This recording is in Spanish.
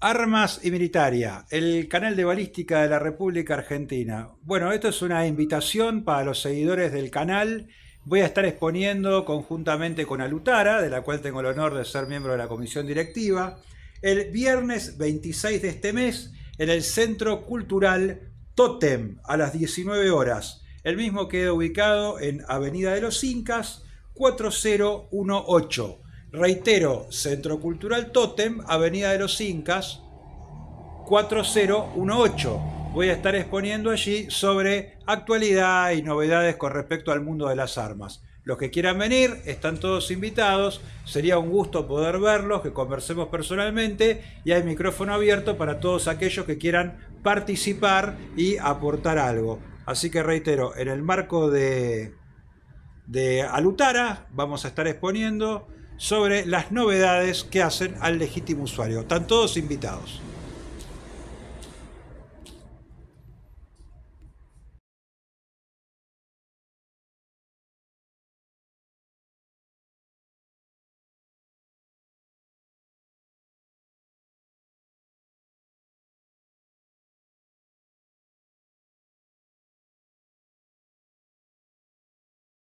Armas y Militaria, el canal de balística de la República Argentina. Bueno, esto es una invitación para los seguidores del canal. Voy a estar exponiendo conjuntamente con Alutara, de la cual tengo el honor de ser miembro de la comisión directiva, el viernes 26 de este mes en el Centro Cultural Totem a las 19 horas. El mismo queda ubicado en Avenida de los Incas 4018. Reitero, Centro Cultural Totem, Avenida de los Incas, 4018. Voy a estar exponiendo allí sobre actualidad y novedades con respecto al mundo de las armas. Los que quieran venir están todos invitados. Sería un gusto poder verlos, que conversemos personalmente y hay micrófono abierto para todos aquellos que quieran participar y aportar algo. Así que reitero, en el marco de, de Alutara vamos a estar exponiendo sobre las novedades que hacen al legítimo usuario. Están todos invitados.